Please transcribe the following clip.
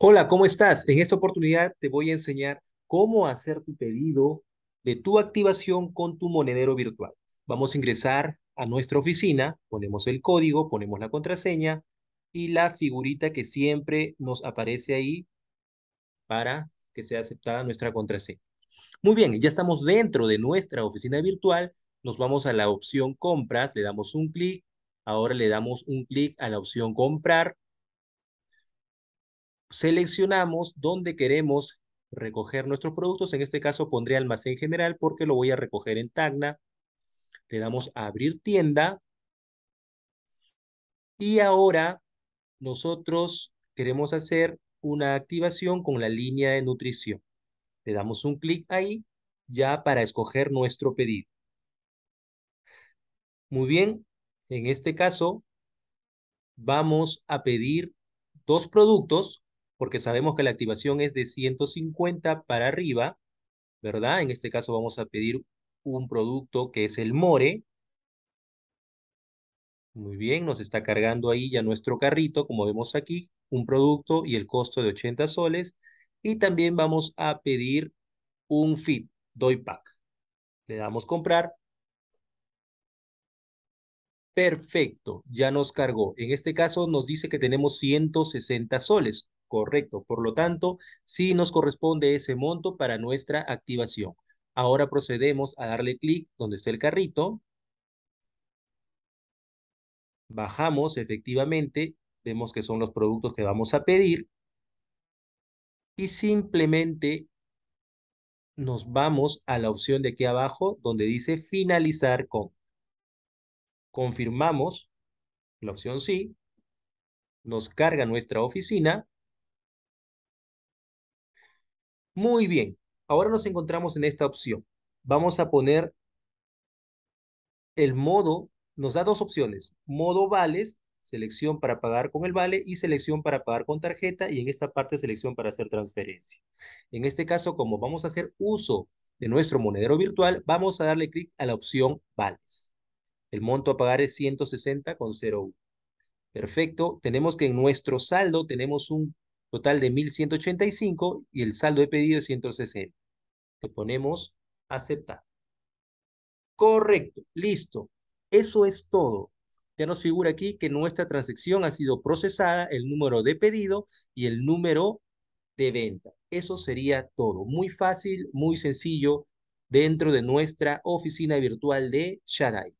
Hola, ¿cómo estás? En esta oportunidad te voy a enseñar cómo hacer tu pedido de tu activación con tu monedero virtual. Vamos a ingresar a nuestra oficina, ponemos el código, ponemos la contraseña y la figurita que siempre nos aparece ahí para que sea aceptada nuestra contraseña. Muy bien, ya estamos dentro de nuestra oficina virtual. Nos vamos a la opción compras, le damos un clic. Ahora le damos un clic a la opción comprar seleccionamos dónde queremos recoger nuestros productos. En este caso pondré almacén general porque lo voy a recoger en Tacna. Le damos a abrir tienda. Y ahora nosotros queremos hacer una activación con la línea de nutrición. Le damos un clic ahí ya para escoger nuestro pedido. Muy bien, en este caso vamos a pedir dos productos porque sabemos que la activación es de 150 para arriba, ¿verdad? En este caso vamos a pedir un producto que es el More. Muy bien, nos está cargando ahí ya nuestro carrito, como vemos aquí, un producto y el costo de 80 soles. Y también vamos a pedir un fit, doy pack. Le damos comprar. Perfecto, ya nos cargó. En este caso nos dice que tenemos 160 soles. Correcto. Por lo tanto, sí nos corresponde ese monto para nuestra activación. Ahora procedemos a darle clic donde está el carrito. Bajamos efectivamente, vemos que son los productos que vamos a pedir. Y simplemente nos vamos a la opción de aquí abajo donde dice finalizar con. Confirmamos la opción sí. Nos carga nuestra oficina muy bien, ahora nos encontramos en esta opción. Vamos a poner el modo, nos da dos opciones, modo vales, selección para pagar con el vale y selección para pagar con tarjeta y en esta parte selección para hacer transferencia. En este caso, como vamos a hacer uso de nuestro monedero virtual, vamos a darle clic a la opción vales. El monto a pagar es 160,01. Perfecto, tenemos que en nuestro saldo tenemos un total de 1185 y el saldo de pedido es 160. Le ponemos aceptar. Correcto, listo. Eso es todo. Ya nos figura aquí que nuestra transacción ha sido procesada, el número de pedido y el número de venta. Eso sería todo. Muy fácil, muy sencillo dentro de nuestra oficina virtual de Shadai.